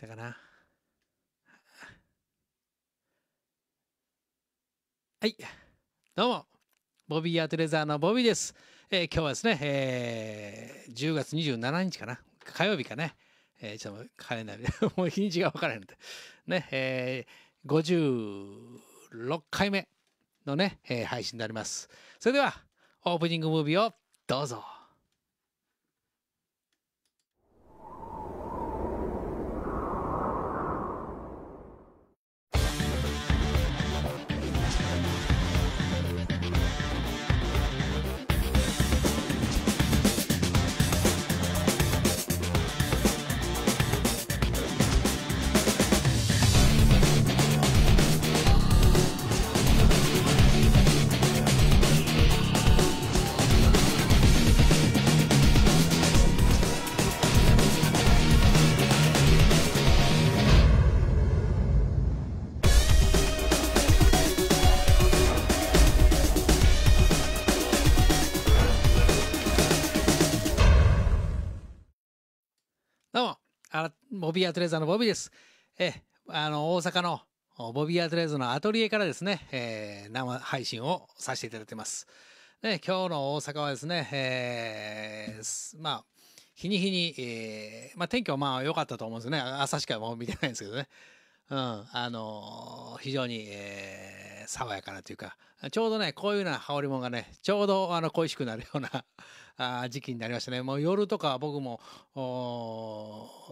たかな。はい。どうも。ボビーアートレザーのボビーです。えー、今日はですね、えー、10月27日かな。火曜日かね。えー、ちょっとカレンダーで、もう日にちが分からへんので。ね、えー、56回目のね、えー、配信になります。それでは、オープニングムービーをどうぞ。どうも、あボビー・アトレーザのボビーです。え、あの、大阪のボビー・アトレーザーのアトリエからですね、えー、生配信をさせていただいてます。ね、今日の大阪はですね、えー、まあ、日に日に、えー、まあ天気はまあ良かったと思うんですよね。朝しかもう見てないんですけどね。うん、あのー、非常に、えー、爽やかなというか、ちょうどね、こういうような羽織物がね、ちょうどあの恋しくなるようなあ時期になりましたね。もう夜とか僕も、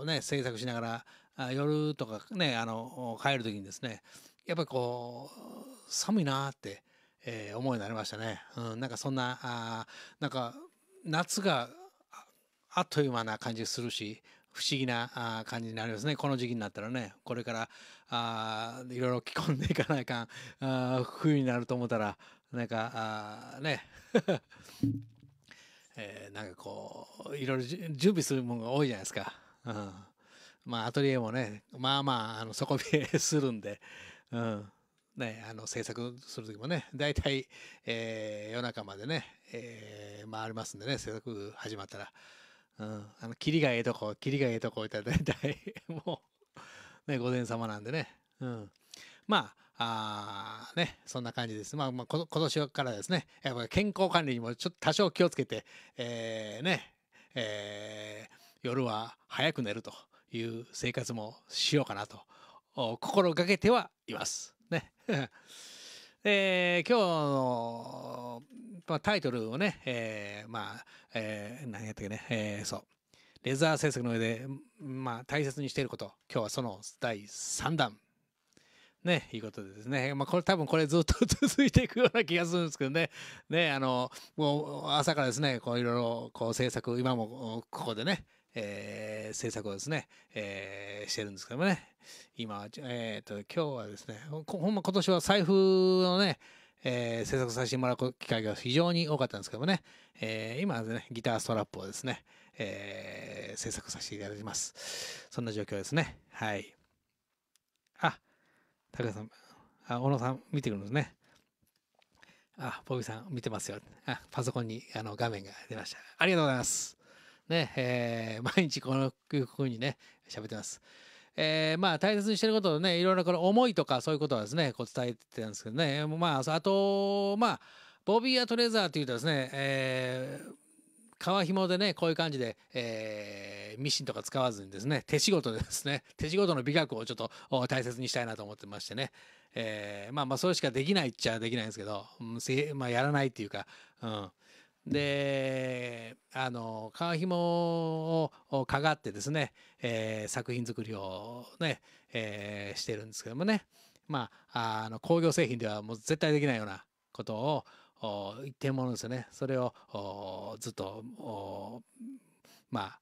ね、制作しながら、あ夜とかね、あの、帰る時にですね、やっぱりこう、寒いなって、えー、思いになりましたね。うん、なんかそんな、あなんか夏があっという間な感じするし、不思議な感じになりますねこの時期になったらねこれからあいろいろ着込んでいかないかんあ冬になると思ったらなんかあね えー、なんかこういろいろ準備するものが多いじゃないですか、うん、まあアトリエもねまあまああの底冷えするんで、うん、ね、あの制作する時もね大体、えー、夜中までね、えー、回りますんでね制作始まったら。うん。あの、キリがええとこ、キリがええとこ言たら 大体、もう、ね、午前様なんでね。うん。まあ、あね、そんな感じです。まあ、まあ、今年からですね、やっぱ健康管理にもちょっと多少気をつけて、えー、ね、えー、夜は早く寝るという生活もしようかなと心がけてはいます。ね。えー、今日の、まあ、タイトルをね、えー、まあ、えー、何やったっけね、えー、そう。レザー制作の上で、まあ、大切にしていること。今日はその第3弾。ね、いうことでですね。まあ、これ多分これずっと 続いていくような気がするんですけどね。ね、あの、もう朝からですね、こういろいろこう制作、今もここでね、えー、制作をですね、えー、してるんですけどもね、今、えっ、と、今日はですね、ほんま今年は財布のね、えー、制作させてもらう機会が非常に多かったんですけどもね、えー、今はね、ギターストラップをですね、えー、制作させていただきます。そんな状況ですね。はい。あ、高橋さん、あ、小野さん見てくるんですね。あ、ボビーさん見てますよ。あ、パソコンにあの画面が出ました。ありがとうございます。ね、えー、毎日このうにね、喋ってます。えー、まあ大切にしてることをね、いろいろこの思いとかそういうことはですね、こう伝えてたんですけどね、まあ、あと、まあ、ボビー・ア・トレザーというとですね、えー、革紐でね、こういう感じで、えー、ミシンとか使わずにですね、手仕事でですね、手仕事の美学をちょっと大切にしたいなと思ってましてね、えー、まあまあそれしかできないっちゃできないんですけど、うん、まあやらないっていうか、うん。であの革ひもをかがってですね、えー、作品作りをね、えー、してるんですけどもねまああの工業製品ではもう絶対できないようなことを一点ものですよねそれをずっとまあ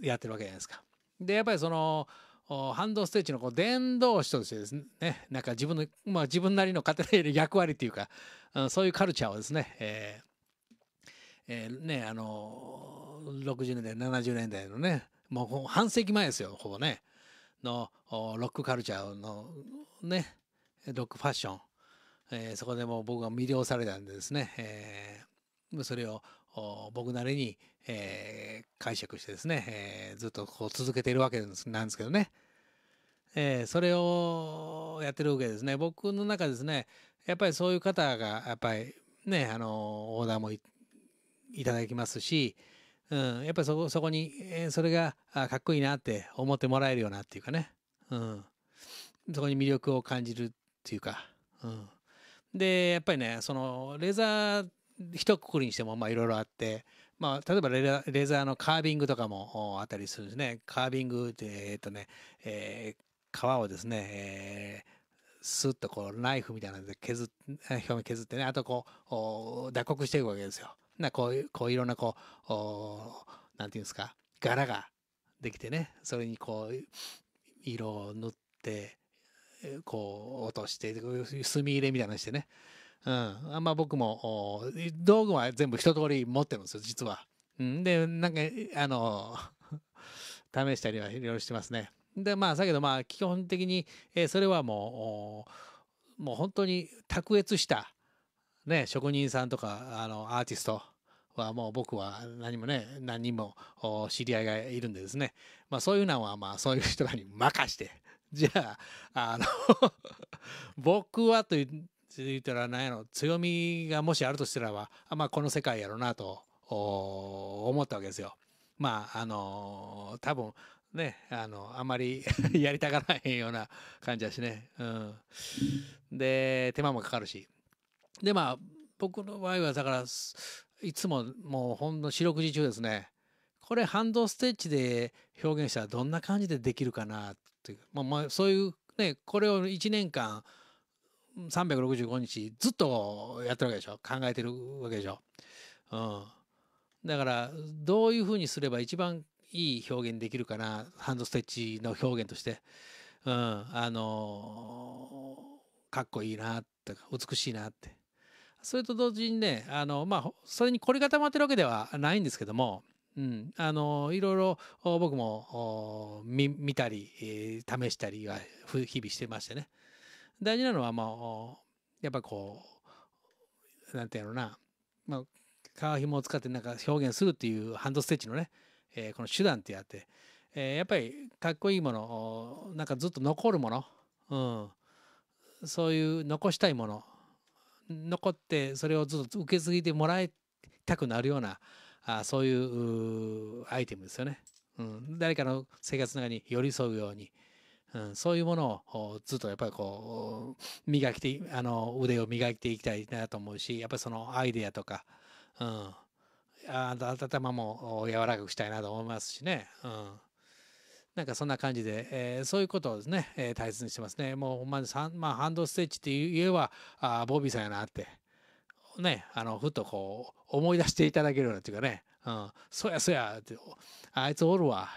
やってるわけじゃないですか。でやっぱりそのハンドステッチのこう伝道師としてですねなんか自分の、まあ、自分なりの勝手な役割っていうか、うん、そういうカルチャーをですね、えーえー、ねあの60年代70年代のねもう半世紀前ですよほぼねのロックカルチャーのねロックファッション、えー、そこでもう僕が魅了されたんでですね、えー、それを僕なりに、えー、解釈してですね、えー、ずっとこう続けているわけなんですけどね、えー、それをやってるわけですね僕の中ですねやっぱりそういう方がやっぱりねあのオーダーもいいただきますし、うん、やっぱりそこそこに、えー、それがあかっこいいなって思ってもらえるよなっていうかね、うん、そこに魅力を感じるっていうか、うん、でやっぱりねそのレーザー一括りにしてもいろいろあって、まあ、例えばレーザーのカービングとかもあったりするんですねカービングってえー、っとね、えー、皮をですね、えースッとこうナイフみたいなので削表面削ってねあとこう脱穀していくわけですよ。なこういう、こういろんなこう、おなんていうんですか、柄ができてね、それにこう、色を塗って、こう落として、墨入れみたいなしてね。うん。あ僕も、道具は全部一通り持ってるんですよ、実は。うん。で、なんか、あの、試したりはいろいろしてますね。で、まあ、だけどまあ、基本的に、えー、それはもう、もう本当に卓越した、ね、職人さんとか、あの、アーティストはもう僕は何もね、何人も知り合いがいるんでですね、まあそういうのはまあそういう人らに任して、じゃあ、あの 僕はと言ったら何やろ、強みがもしあるとしたらば、まあこの世界やろうなと思ったわけですよ。まああの、多分、ね、あの、あんまり やりたがらへんような感じだしね。うん。で、手間もかかるし。でまあ僕の場合はだからいつももうほんの四六時中ですねこれハンドステッチで表現したらどんな感じでできるかなっていう、まあ、まあそういうねこれを1年間365日ずっとやってるわけでしょ考えてるわけでしょ、うん、だからどういうふうにすれば一番いい表現できるかなハンドステッチの表現として、うん、あのー、かっこいいなとか美しいなってそれと同時にねあの、まあ、それに凝りたまってるわけではないんですけども、うん、あのいろいろ僕も見たり、え試したりは日々してましてね大事なのは、まあ、やっぱこうなんていうのな、まあ、皮紐を使ってなんか表現するっていうハンドステッチのね、えー、この手段ってあって、えー、やっぱりかっこいいものなんかずっと残るもの、うん、そういう残したいもの残ってそれをずっと受け継いでもらいたくなるようなあそういうアイテムですよね、うん、誰かの生活の中に寄り添うように、うん、そういうものをずっとやっぱりこう磨きてあの腕を磨いていきたいなと思うしやっぱりそのアイデアとか、うん、あ頭も柔らかくしたいなと思いますしね、うん、なんかそんな感じで、えー、そういうことをですね、えー、大切にしてますね。もうほんまに、まあ、ハンドステッチって言えば、あボビーさんやなって、ね、あの、ふっとこう、思い出していただけるようなっていうかね、うん、そやそやって、あいつおるわ、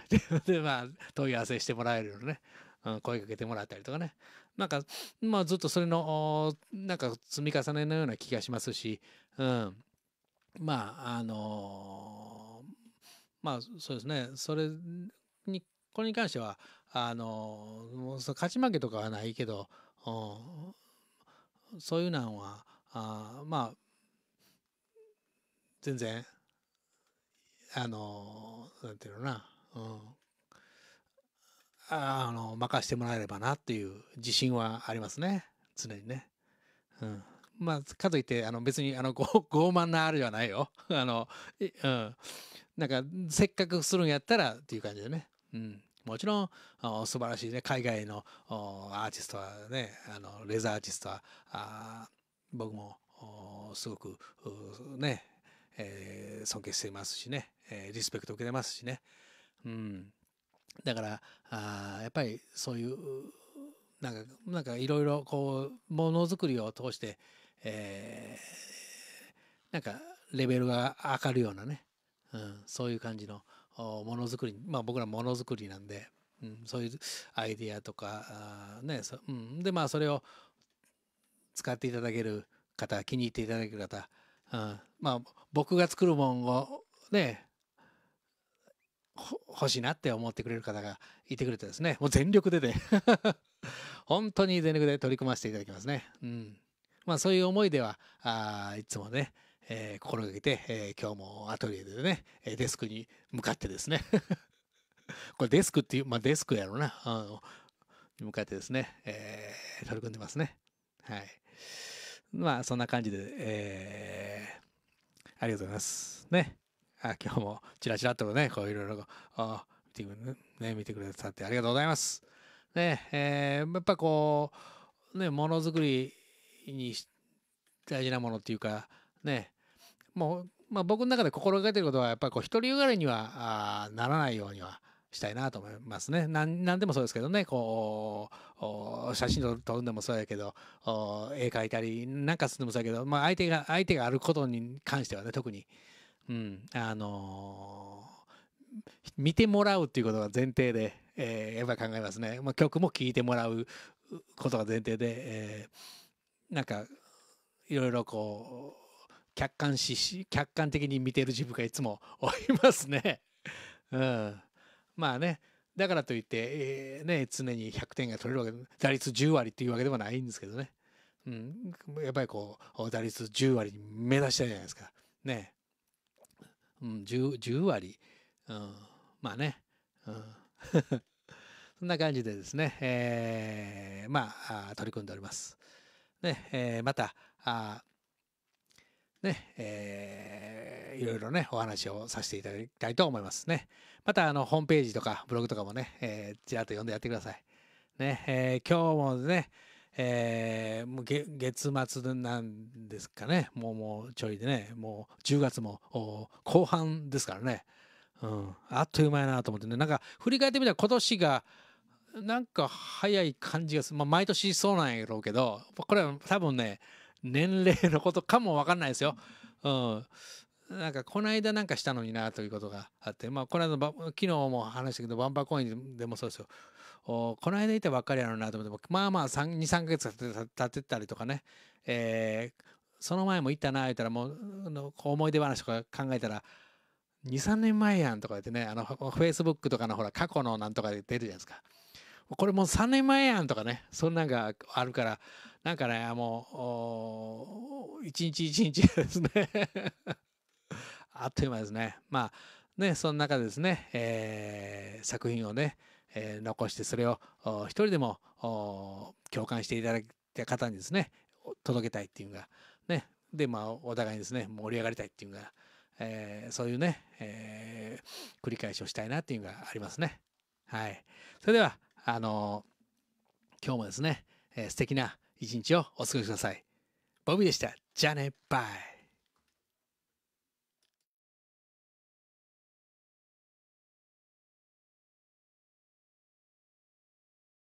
で、まあ、問い合わせしてもらえるようなね、うん、声かけてもらったりとかね、なんか、まあ、ずっとそれの、なんか積み重ねのような気がしますし、うん、まあ、あのー、まあ、そうですね、それにこれに関してはあの勝ち負けとかはないけどそういうのはあまあ全然あのなんていうのな、うん、ああの任せてもらえればなっていう自信はありますね常にね。うんまあ、かといって、あの、別に、あの、傲慢なあるじゃないよ。あの、うん。なんか、せっかくするんやったらっていう感じでね。うん。もちろん素晴らしいね海外のアーティストはねあのレザーアーティストはあ僕もすごくね、えー、尊敬していますしね、えー、リスペクト受けてますしね、うん、だからあやっぱりそういうなんかなんかいろいろこうものづくりを通して、えー、なんかレベルが上がるようなね、うん、そういう感じのものづくり、まあ、僕らものづくりなんで、うん、そういうアイディアとかねそ、うん、でまあそれを使っていただける方気に入っていただける方、うん、まあ僕が作るもんをね欲しいなって思ってくれる方がいてくれてですねもう全力でね 本当に全力で取り組ませていただきますね。うんまあ、そういう思いではあいつもねえー、心がけて、えー、今日もアトリエでね、デスクに向かってですね これデスクっていう、まあデスクやろな、あの、に向かってですね、えー、取り組んでますね。はい。まあそんな感じで、えー、ありがとうございます。ね。あ今日もちらちらっとね、こういろいろ、あ見てくれ、ね、見てくれたってありがとうございます。ね、えー、やっぱこう、ね、ものづくりに大事なものっていうか、ね、もう、まあ、僕の中で心がけてることはやっぱりこう独りよがりにはならないようにはしたいなと思いますね。何でもそうですけどねこう写真撮るんでもそうやけど絵描いたりなんかするのもそうやけど、まあ、相手が相手があることに関してはね特に、うんあのー、見てもらうっていうことが前提で、えー、やっぱ考えますね。まあ、曲も聴いてもらうことが前提で、えー、なんかいろいろこう客観視客観的に見てる自分がいつもおりますね。うん、まあねだからといって、えー、ね、常に100点が取れるわけ打率10割っていうわけではないんですけどね、うん、やっぱりこう打率10割に目指したいじゃないですかね、うん、10, 10割、うん、まあね、うん、そんな感じでですね、えー、まあ取り組んでおります。ねえー、またあね、えー、いろいろね、お話をさせていただきたいと思いますね。また、あの、ホームページとかブログとかもね、えー、ちらっと読んでやってください。ね、えー、今日もね、えー、もう月末なんですかね、もうもうちょいでね、もう10月も後半ですからね、うん、あっという間やなと思ってね、なんか振り返ってみたら今年が、なんか早い感じがする。まあ、毎年そうなんやろうけど、これは多分ね、年齢のことかもわかんないですよ。うん。なんかこの間なんかしたのになということがあって、まあこの間、昨日も話したけど、バンパーインでもそうですよ。この間いたばっかりやろうなと思ってまあまあ23か月経ってたりとかね、えー、その前も行ったな言ったらもう思い出話とか考えたら23年前やんとか言ってねあのフェイスブックとかのほら過去のなんとかで出るじゃないですかこれもう3年前やんとかねそんなんがあるからなんかね、もう、一日一日ですね あっという間ですね。まあ、ね、その中でですね、えー、作品をね、えー、残して、それを一人でも共感していただいた方にですね、届けたいっていうのが、ね、で、まあ、お互いにですね、盛り上がりたいっていうのが、えー、そういうね、えー、繰り返しをしたいなっていうのがありますね。はい。それでは、あの今日もですね、えー、素敵な一日をお過ごしください。ボビーでした。じゃあね、バイ。